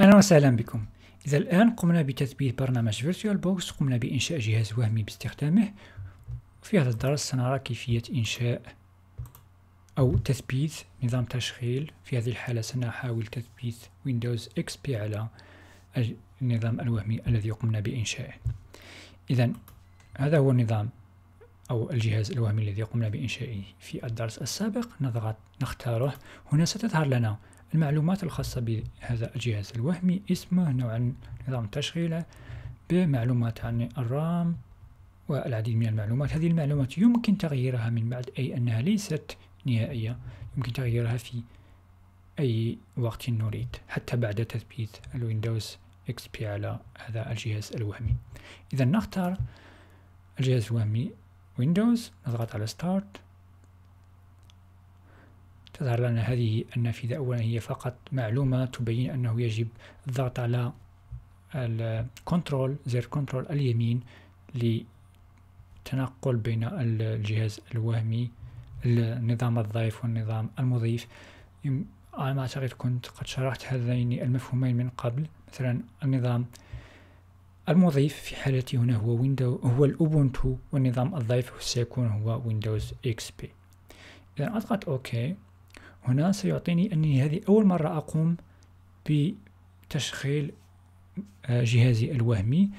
أهلا وسهلا بكم إذا الآن قمنا بتثبيت برنامج بوكس قمنا بإنشاء جهاز وهمي باستخدامه في هذا الدرس سنرى كيفية إنشاء أو تثبيت نظام تشغيل في هذه الحالة سنحاول تثبيت ويندوز إكس بي على النظام الوهمي الذي قمنا بإنشائه إذا هذا هو النظام أو الجهاز الوهمي الذي قمنا بإنشائه في الدرس السابق نضغط نختاره هنا ستظهر لنا المعلومات الخاصة بهذا الجهاز الوهمي اسمه نوعا نظام تشغيله بمعلومات عن الرام والعديد من المعلومات هذه المعلومات يمكن تغييرها من بعد أي أنها ليست نهائية يمكن تغييرها في أي وقت نريد حتى بعد تثبيت الويندوز XP على هذا الجهاز الوهمي إذا نختار الجهاز الوهمي ويندوز نضغط على ستارت تظهر لنا هذه النافذة أولا هي فقط معلومة تبين أنه يجب الضغط على الكنترول زر كنترول اليمين لتنقل بين الجهاز الوهمي النظام الضيف والنظام المضيف على ما أعتقد كنت قد شرحت هذين المفهومين من قبل مثلا النظام المضيف في حالتي هنا هو ويندو هو الأوبونتو والنظام الضيف سيكون هو ويندوز اكس بي إذا أضغط أوكي هنا سيعطيني أني هذه أول مرة أقوم بتشغيل آه، جهازي الوهمي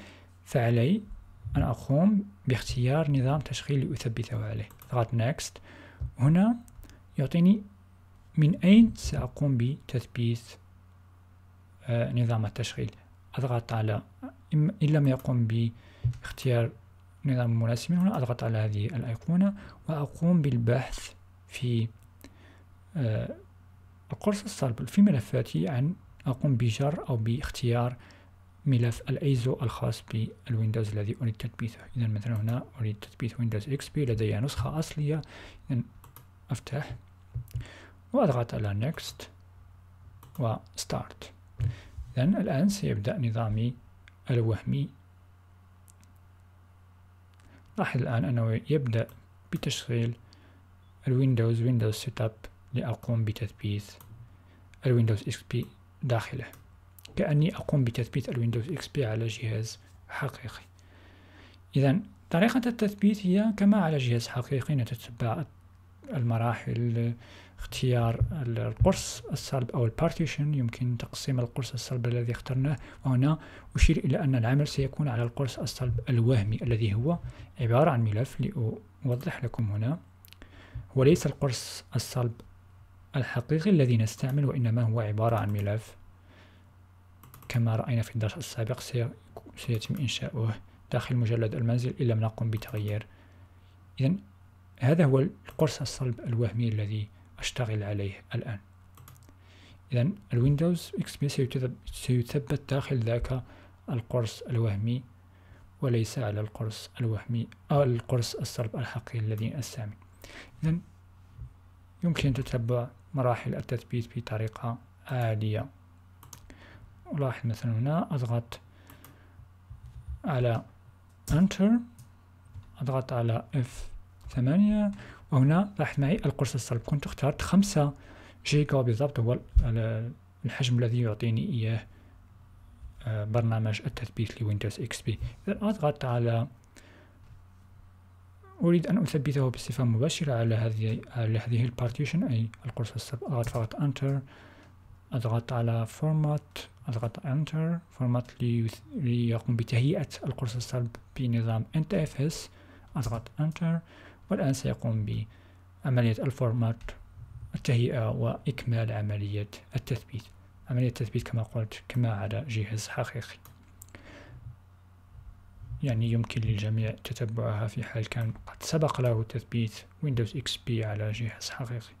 فعلي أن أقوم باختيار نظام تشغيل لأثبته عليه أضغط Next هنا يعطيني من أين سأقوم بتثبيت آه، نظام التشغيل أضغط على إن لم يقم باختيار نظام مناسب هنا أضغط على هذه الأيقونة وأقوم بالبحث في آه، القرص الصلب في ملفاتي عن أقوم بجر أو باختيار ملف الايزو الخاص بالويندوز الذي اريد تثبيته اذا مثلا هنا اريد تثبيت ويندوز اكس بي لدي نسخه اصليه اذا افتح واضغط على next وستارت اذا الان سيبدا نظامي الوهمي لاحظ الان انه يبدا بتشغيل الويندوز ويندوز سيت اب لأقوم بتثبيت الويندوز اكس بي داخله كأني أقوم بتثبيت الويندوز اكس بي على جهاز حقيقي إذا طريقة التثبيت هي كما على جهاز حقيقي نتتبع المراحل اختيار القرص الصلب أو البارتيشن يمكن تقسيم القرص الصلب الذي اخترناه وهنا أشير إلى أن العمل سيكون على القرص الصلب الوهمي الذي هو عبارة عن ملف لأوضح لكم هنا وليس القرص الصلب الحقيقي الذي نستعمل وإنما هو عبارة عن ملف كما رأينا في الدرس السابق سيتم إنشاؤه داخل مجلد المنزل إن لم نقم بتغيير إذا هذا هو القرص الصلب الوهمي الذي أشتغل عليه الآن إذا الويندوز إكس بي سيثبت داخل ذاك القرص الوهمي وليس على القرص الوهمي أو القرص الصلب الحقيقي الذي أستعمل إذا يمكن تتبع مراحل التثبيت بطريقة عادية ألاحظ مثلا هنا أضغط على Enter أضغط على F8 وهنا لاحظ معي القرص الصلب كنت اخترت 5 جيجا بالضبط هو الحجم الذي يعطيني إياه آه، برنامج التثبيت لويندوز اكس بي إذا أضغط على أريد أن أثبته بصفة مباشرة على هذه على هذه البارتيشن أي القرص السبق أضغط فقط أنتر أضغط على فورمات أضغط أنتر فورمات ليقوم بتهيئة القرص الصلب بنظام NTFS أضغط أنتر والآن سيقوم بعملية الفورمات التهيئة وإكمال عملية التثبيت عملية التثبيت كما قلت كما على جهاز حقيقي يعني يمكن للجميع تتبعها في حال كان قد سبق له تثبيت ويندوز اكس بي على جهاز حقيقي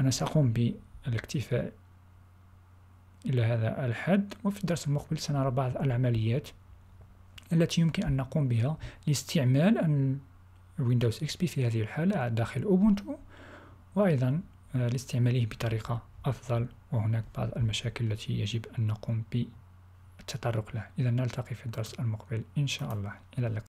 أنا سأقوم بالاكتفاء إلى هذا الحد وفي الدرس المقبل سنرى بعض العمليات التي يمكن أن نقوم بها لاستعمال ويندوز اكس بي في هذه الحالة داخل أوبونتو وأيضا آه، لاستعماله بطريقة أفضل وهناك بعض المشاكل التي يجب أن نقوم بها التطرق له إذا نلتقي في الدرس المقبل إن شاء الله إلى اللقاء